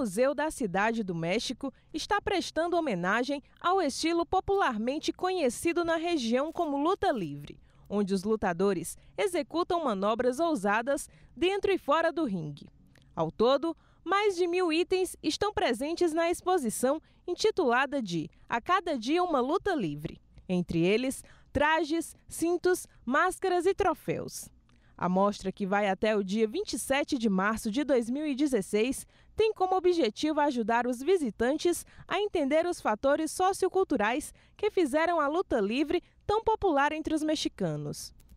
Museu da Cidade do México está prestando homenagem ao estilo popularmente conhecido na região como luta livre, onde os lutadores executam manobras ousadas dentro e fora do ringue. Ao todo, mais de mil itens estão presentes na exposição intitulada de A Cada Dia Uma Luta Livre. Entre eles, trajes, cintos, máscaras e troféus. A mostra, que vai até o dia 27 de março de 2016, tem como objetivo ajudar os visitantes a entender os fatores socioculturais que fizeram a luta livre tão popular entre os mexicanos.